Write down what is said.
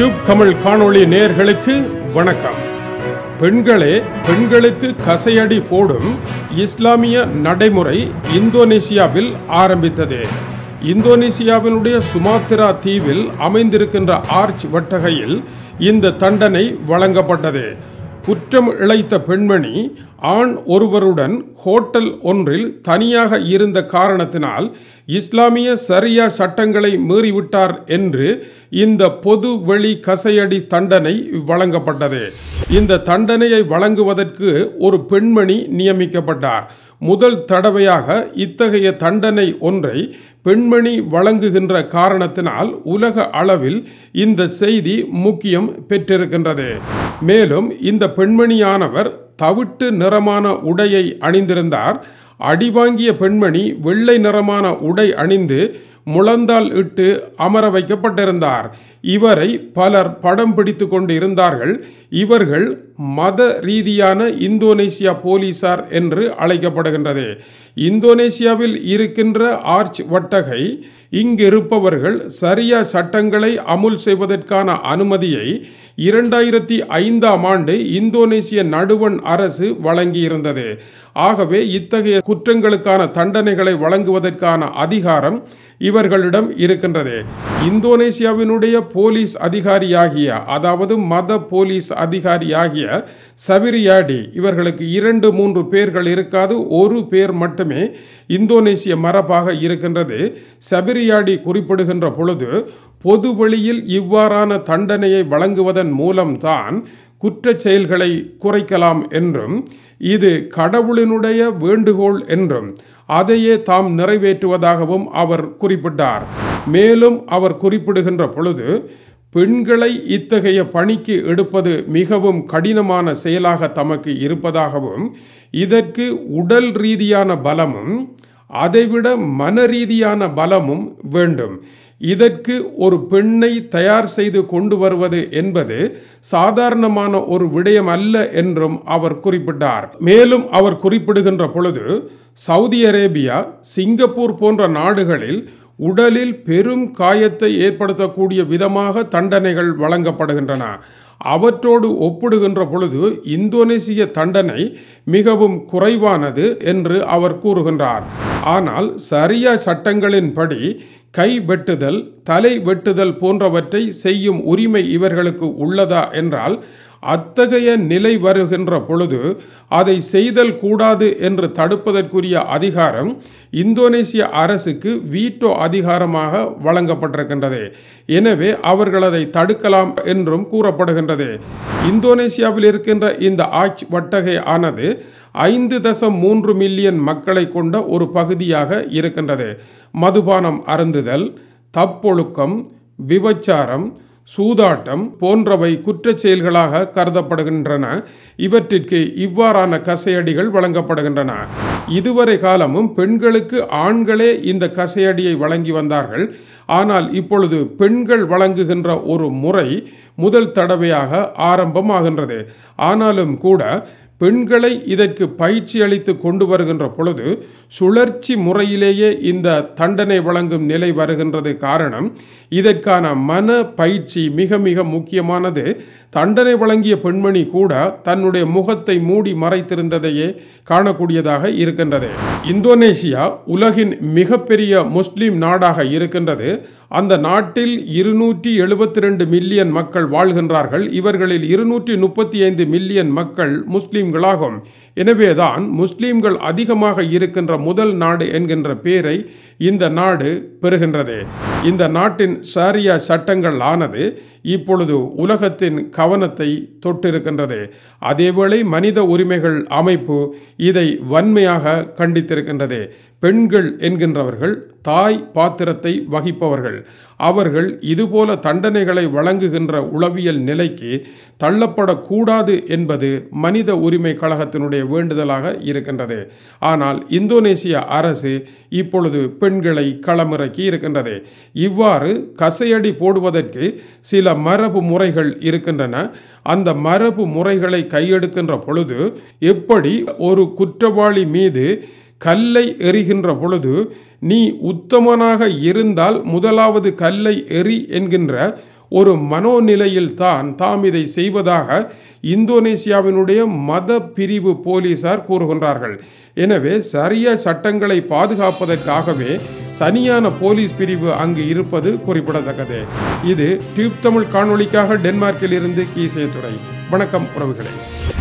cube Tamil காணொளி நேர்களுக்கு வணக்கம் பெண்களே பெண்களுக்கு கசையடி போடும் இஸ்லாமிய நடைமுறை இந்தோனேசியாவில் ஆரம்பித்தது இந்தோனேசியாவினுடைய சுமாத்திரா தீவில் அமைந்திருக்கின்ற ஆர்ச் வட்டகையில் இந்த தண்டனை வழங்கப்பட்டது குற்றம் இழைத்த பெண்மணி ஆண் ஒருவருடன் ஹோட்டல் ஒன்றில் தனியாக இருந்த காரணத்தினால் இஸ்லாமிய சரியா சட்டங்களை மீறிவிட்டார் என்று இந்த பொது வெளி கசையடி தண்டனை வழங்கப்பட்டது இந்த தண்டனையை வழங்குவதற்கு ஒரு பெண்மணி நியமிக்கப்பட்டார் முதல் தடவையாக இத்தகைய தண்டனை ஒன்றை பெண்மணி வழங்குகின்ற காரணத்தினால் உலக அளவில் இந்த செய்தி முக்கியம் பெற்றிருக்கின்றது மேலும் இந்த பெண்மணியானவர் தவிட்டு நிறமான உடையை அணிந்திருந்தார் அடிவாங்கிய பெண்மணி வெள்ளை நிறமான உடை அணிந்து முழந்தால் இட்டு அமர வைக்கப்பட்டிருந்தார் இவரை பலர் படம் பிடித்து கொண்டு இருந்தார்கள் இவர்கள் மத ரீதியான இந்தோனேசியா போலீசார் என்று அழைக்கப்படுகின்றது இந்தோனேசியாவில் இருக்கின்ற ஆர்ச் வட்டகை இங்கிருப்பவர்கள் சரியா சட்டங்களை அமுல் செய்வதற்கான அனுமதியை இரண்டாயிரத்தி ஐந்தாம் ஆண்டு இந்தோனேசிய நடுவண் அரசு வழங்கியிருந்தது ஆகவே இத்தகைய குற்றங்களுக்கான தண்டனைகளை வழங்குவதற்கான அதிகாரம் இவர்களிடம் இருக்கின்றது இந்தோனேசியாவினுடைய போலீஸ் அதிகாரியாகிய அதாவது மத போலீஸ் அதிகாரியாகிய சவிரியாடி இவர்களுக்கு இரண்டு மூன்று பேர்கள் இருக்காது ஒரு பேர் மட்டுமே இந்தோனேசிய மரபாக இருக்கின்றது சபிரி பேரியாடி குறிப்பிடுகின்ற பொழுது பொது வழியில் இவ்வாறான தண்டனையை வழங்குவதன் மூலம்தான் குற்றச் செயல்களை குறைக்கலாம் என்றும் இது கடவுளினுடைய வேண்டுகோள் என்றும் அதையே தாம் நிறைவேற்றுவதாகவும் அவர் குறிப்பிட்டார் மேலும் அவர் குறிப்பிடுகின்ற பொழுது பெண்களை இத்தகைய பணிக்கு எடுப்பது மிகவும் கடினமான செயலாக தமக்கு இருப்பதாகவும் இதற்கு உடல் ரீதியான பலமும் அதைவிட மன ரீதியான பலமும் வேண்டும் இதற்கு ஒரு பெண்ணை தயார் செய்து கொண்டு வருவது என்பது சாதாரணமான ஒரு விடயம் அல்ல என்றும் அவர் குறிப்பிட்டார் மேலும் அவர் குறிப்பிடுகின்ற பொழுது சவுதி அரேபியா சிங்கப்பூர் போன்ற நாடுகளில் உடலில் பெரும் காயத்தை ஏற்படுத்தக்கூடிய விதமாக தண்டனைகள் வழங்கப்படுகின்றன அவற்றோடு ஒப்பிடுகின்ற பொழுது இந்தோனேசிய தண்டனை மிகவும் குறைவானது என்று அவர் கூறுகின்றார் ஆனால் சரிய சட்டங்களின்படி கை வெட்டுதல் தலை வெட்டுதல் போன்றவற்றை செய்யும் உரிமை இவர்களுக்கு உள்ளதா என்றால் அத்தகைய நிலை வருகின்ற பொழுது அதை செய்தல் கூடாது என்று தடுப்பதற்குரிய அதிகாரம் இந்தோனேசிய அரசுக்கு வீட்டோ அதிகாரமாக வழங்கப்பட்டிருக்கின்றது எனவே அவர்கள் அதை தடுக்கலாம் என்றும் கூறப்படுகின்றது இந்தோனேசியாவில் இருக்கின்ற இந்த ஆட்சி வட்டகை ஆனது ஐந்து தசம் மூன்று மில்லியன் மக்களை கொண்ட ஒரு பகுதியாக இருக்கின்றது மதுபானம் அருந்துதல் தப்பொழுக்கம் விபச்சாரம் சூதாட்டம் போன்றவை குற்றச் செயல்களாக கருதப்படுகின்றன இவற்றிற்கு இவ்வாறான கசையடிகள் வழங்கப்படுகின்றன இதுவரை காலமும் பெண்களுக்கு ஆண்களே இந்த கசையடியை வழங்கி வந்தார்கள் ஆனால் இப்பொழுது பெண்கள் வழங்குகின்ற ஒரு முறை முதல் தடவையாக ஆரம்பமாகின்றது ஆனாலும் கூட பெண்களை இதற்கு பயிற்சி அளித்து கொண்டு வருகின்ற பொழுது சுழற்சி முறையிலேயே இந்த தண்டனை வழங்கும் நிலை வருகின்றது காரணம் இதற்கான மன பயிற்சி மிக மிக முக்கியமானது தண்டனை வழங்கிய பெண்மணி கூட தன்னுடைய முகத்தை மூடி மறைத்திருந்ததையே காணக்கூடியதாக இருக்கின்றது இந்தோனேஷியா உலகின் மிகப்பெரிய முஸ்லிம் நாடாக இருக்கின்றது அந்த நாட்டில் இருநூற்றி எழுபத்தி ரெண்டு மில்லியன் மக்கள் வாழ்கின்றார்கள் இவர்களில் இருநூற்றி முப்பத்தி ஐந்து மில்லியன் மக்கள் முஸ்லிம் முஸ்லீம்களாகும் எனவேதான் முஸ்லீம்கள் அதிகமாக இருக்கின்ற முதல் நாடு என்கின்ற பேரை இந்த நாடு பெறுகின்றது இந்த நாட்டின் சாரியா சட்டங்கள் ஆனது இப்பொழுது உலகத்தின் கவனத்தை தொட்டிருக்கின்றது அதேவேளை மனித உரிமைகள் அமைப்பு இதை வன்மையாக கண்டித்திருக்கின்றது பெண்கள் என்கின்றவர்கள் தாய் பாத்திரத்தை வகிப்பவர்கள் அவர்கள் இதுபோல தண்டனைகளை வழங்குகின்ற உளவியல் நிலைக்கு தள்ளப்படக்கூடாது என்பது மனித உரிமை கழகத்தினுடைய வேண்டுதலாக இருக்கின்றது ஆனால் இந்தோனேசிய அரசு இப்பொழுது பெண்களை களமிறக்கி இருக்கின்றது இவ்வாறு கசையடி போடுவதற்கு சில மரபு முறைகள் இருக்கின்றன அந்த மரபு முறைகளை கையெடுக்கின்ற பொழுது எப்படி ஒரு குற்றவாளி மீது கல்லை எறிகின்ற பொழுது நீ உத்தமனாக இருந்தால் முதலாவது கல்லை எறி என்கின்ற ஒரு மனோநிலையில் தான் தாம் இதை செய்வதாக இந்தோனேசியாவினுடைய மத பிரிவு போலீசார் கூறுகின்றார்கள் எனவே சரிய சட்டங்களை பாதுகாப்பதற்காகவே தனியான போலீஸ் பிரிவு அங்கு இருப்பது குறிப்பிடத்தக்கது இது டியூப் தமிழ் காணொலிக்காக டென்மார்க்கில் இருந்து கீசே துறை வணக்கம் உறவுகளே